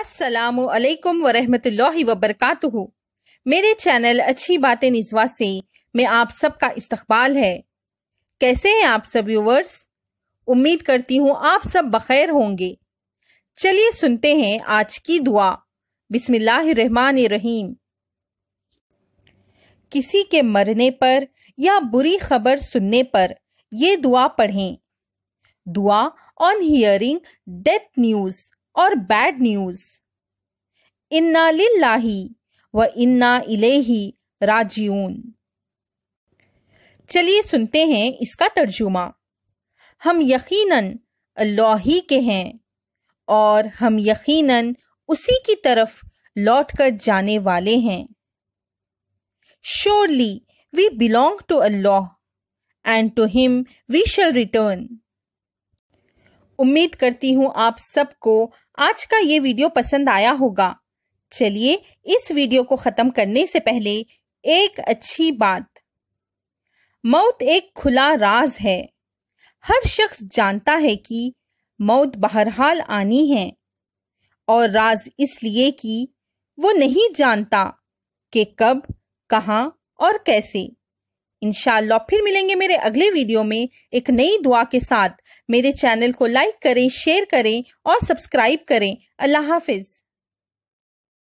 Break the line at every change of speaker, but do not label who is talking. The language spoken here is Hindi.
असलकम वरहमतुल्लि वबरकatuh मेरे चैनल अच्छी बातें निजवा से मैं आप सबका इस्तकबाल है कैसे हैं आप सब व्यूवर्स उम्मीद करती हूँ आप सब बखैर होंगे चलिए सुनते हैं आज की दुआ बिस्मिल्लाहिर्रहमानिर्रहीम किसी के मरने पर या बुरी खबर सुनने पर ये दुआ पढ़ें दुआ ऑन हियरिंग डेथ न्यूज़ और बैड न्यूज इन्ना लिल्लाही व इन्ना इलेही राजियून चलिए सुनते हैं इसका तर्जुमा हम यकीनन अल्लाह ही के हैं और हम यकीनन उसी की तरफ लौट कर जाने वाले हैं surely we belong to Allah and to him we shall return उम्मीद करती हूँ आप सबको आज का ये वीडियो पसंद आया होगा चलिए इस वीडियो को खत्म करने से पहले एक अच्छी बात मौत एक खुला राज है हर शख्स जानता है कि मौत बहरहाल आनी है और राज इसलिए कि वो नहीं जानता कि कब कहाँ और कैसे इनशाला फिर मिलेंगे मेरे अगले वीडियो में एक नई दुआ के साथ मेरे चैनल को लाइक करें शेयर करें और सब्सक्राइब करें अल्लाह हाफिज़